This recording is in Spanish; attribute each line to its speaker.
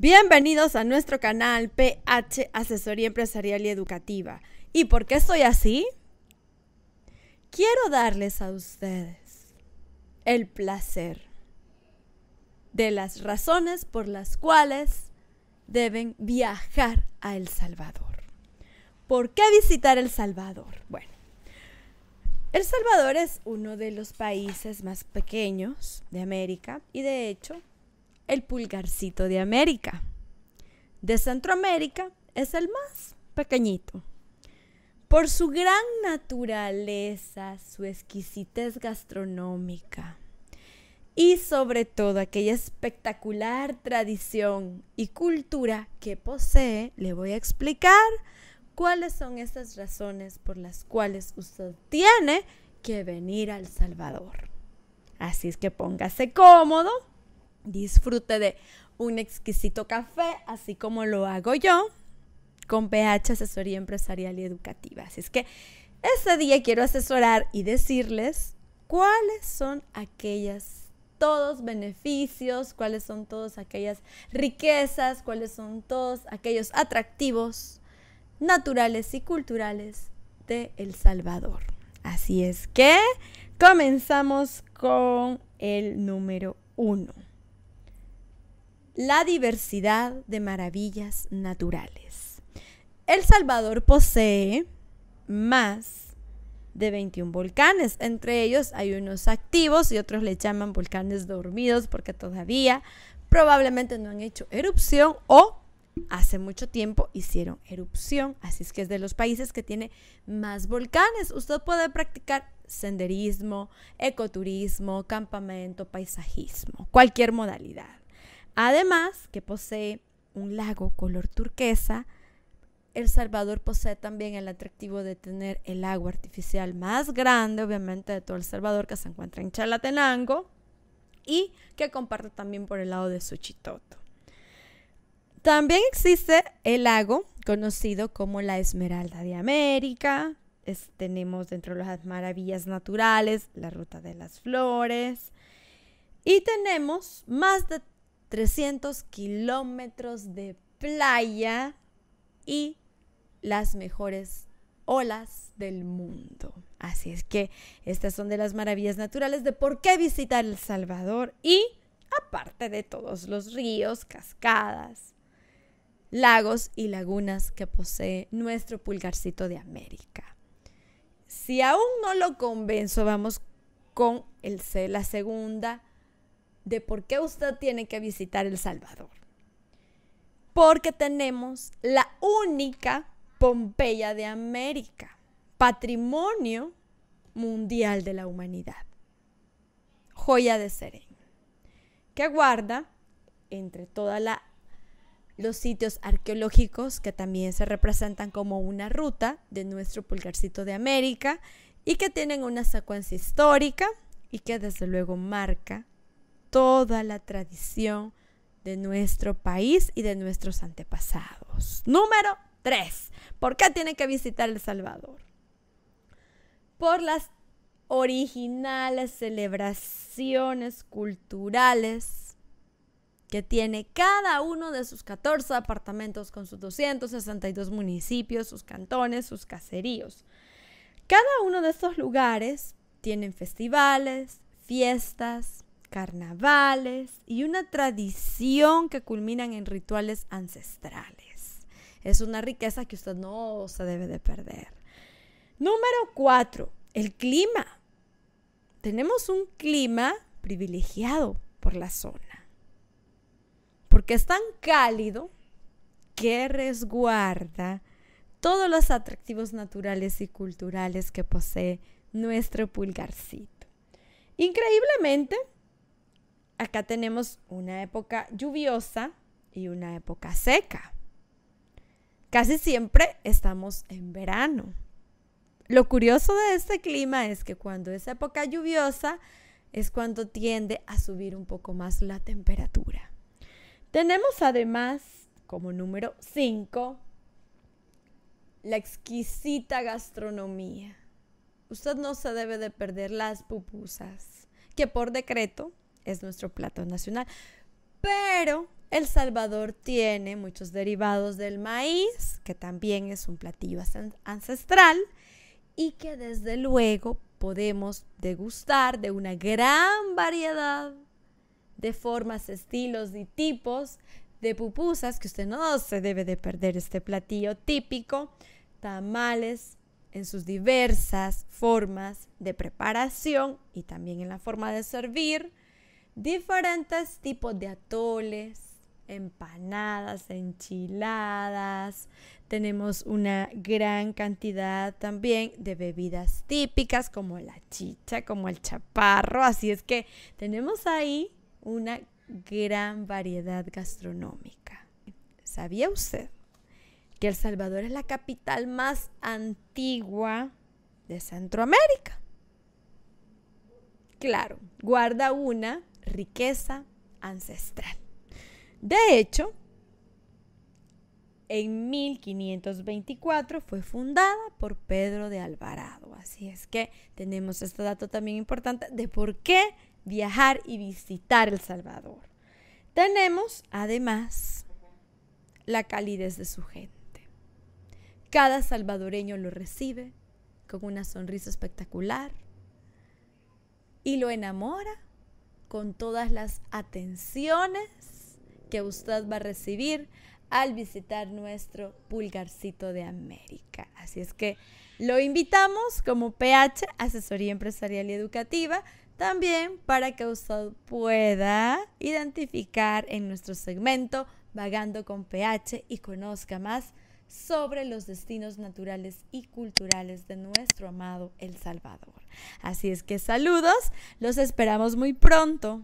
Speaker 1: Bienvenidos a nuestro canal PH Asesoría Empresarial y Educativa. ¿Y por qué estoy así? Quiero darles a ustedes el placer de las razones por las cuales deben viajar a El Salvador. ¿Por qué visitar El Salvador? Bueno, El Salvador es uno de los países más pequeños de América y de hecho el pulgarcito de América. De Centroamérica es el más pequeñito. Por su gran naturaleza, su exquisitez gastronómica y sobre todo aquella espectacular tradición y cultura que posee, le voy a explicar cuáles son esas razones por las cuales usted tiene que venir al Salvador. Así es que póngase cómodo, disfrute de un exquisito café, así como lo hago yo, con PH Asesoría Empresarial y Educativa. Así es que ese día quiero asesorar y decirles cuáles son aquellas todos beneficios, cuáles son todas aquellas riquezas, cuáles son todos aquellos atractivos naturales y culturales de El Salvador. Así es que comenzamos con el número uno la diversidad de maravillas naturales. El Salvador posee más de 21 volcanes, entre ellos hay unos activos y otros le llaman volcanes dormidos porque todavía probablemente no han hecho erupción o hace mucho tiempo hicieron erupción, así es que es de los países que tiene más volcanes. Usted puede practicar senderismo, ecoturismo, campamento, paisajismo, cualquier modalidad. Además, que posee un lago color turquesa, El Salvador posee también el atractivo de tener el agua artificial más grande, obviamente, de todo El Salvador, que se encuentra en Chalatenango, y que comparte también por el lado de Suchitoto. También existe el lago conocido como la Esmeralda de América. tenemos dentro de las maravillas naturales la Ruta de las Flores. Y tenemos más de 300 kilómetros de playa y las mejores olas del mundo. Así es que estas son de las maravillas naturales de por qué visitar El Salvador y aparte de todos los ríos, cascadas, lagos y lagunas que posee nuestro pulgarcito de América. Si aún no lo convenzo, vamos con el, la segunda de por qué usted tiene que visitar El Salvador. Porque tenemos la única Pompeya de América, patrimonio mundial de la humanidad. Joya de Serén, que aguarda entre todos los sitios arqueológicos que también se representan como una ruta de nuestro pulgarcito de América y que tienen una secuencia histórica y que desde luego marca toda la tradición de nuestro país y de nuestros antepasados. Número 3. ¿Por qué tiene que visitar El Salvador? Por las originales celebraciones culturales que tiene cada uno de sus 14 apartamentos con sus 262 municipios, sus cantones, sus caseríos. Cada uno de estos lugares tienen festivales, fiestas, carnavales y una tradición que culminan en rituales ancestrales. Es una riqueza que usted no se debe de perder. Número cuatro, El clima. Tenemos un clima privilegiado por la zona. Porque es tan cálido que resguarda todos los atractivos naturales y culturales que posee nuestro pulgarcito. Increíblemente, acá tenemos una época lluviosa y una época seca. Casi siempre estamos en verano. Lo curioso de este clima es que cuando es época lluviosa es cuando tiende a subir un poco más la temperatura. Tenemos además como número 5 la exquisita gastronomía. Usted no se debe de perder las pupusas, que por decreto es nuestro plato nacional. Pero El Salvador tiene muchos derivados del maíz, que también es un platillo ancestral y que desde luego podemos degustar de una gran variedad de formas, estilos y tipos de pupusas, que usted no se debe de perder este platillo típico, tamales en sus diversas formas de preparación y también en la forma de servir, diferentes tipos de atoles, empanadas, enchiladas. Tenemos una gran cantidad también de bebidas típicas como la chicha, como el chaparro. Así es que tenemos ahí una gran variedad gastronómica. ¿Sabía usted que El Salvador es la capital más antigua de Centroamérica? Claro, guarda una riqueza ancestral. De hecho, en 1524 fue fundada por Pedro de Alvarado. Así es que tenemos este dato también importante de por qué viajar y visitar El Salvador. Tenemos además la calidez de su gente. Cada salvadoreño lo recibe con una sonrisa espectacular y lo enamora con todas las atenciones que usted va a recibir al visitar nuestro pulgarcito de América. Así es que lo invitamos como PH, Asesoría Empresarial y Educativa, también para que usted pueda identificar en nuestro segmento Vagando con PH y conozca más sobre los destinos naturales y culturales de nuestro amado El Salvador. Así es que saludos, los esperamos muy pronto.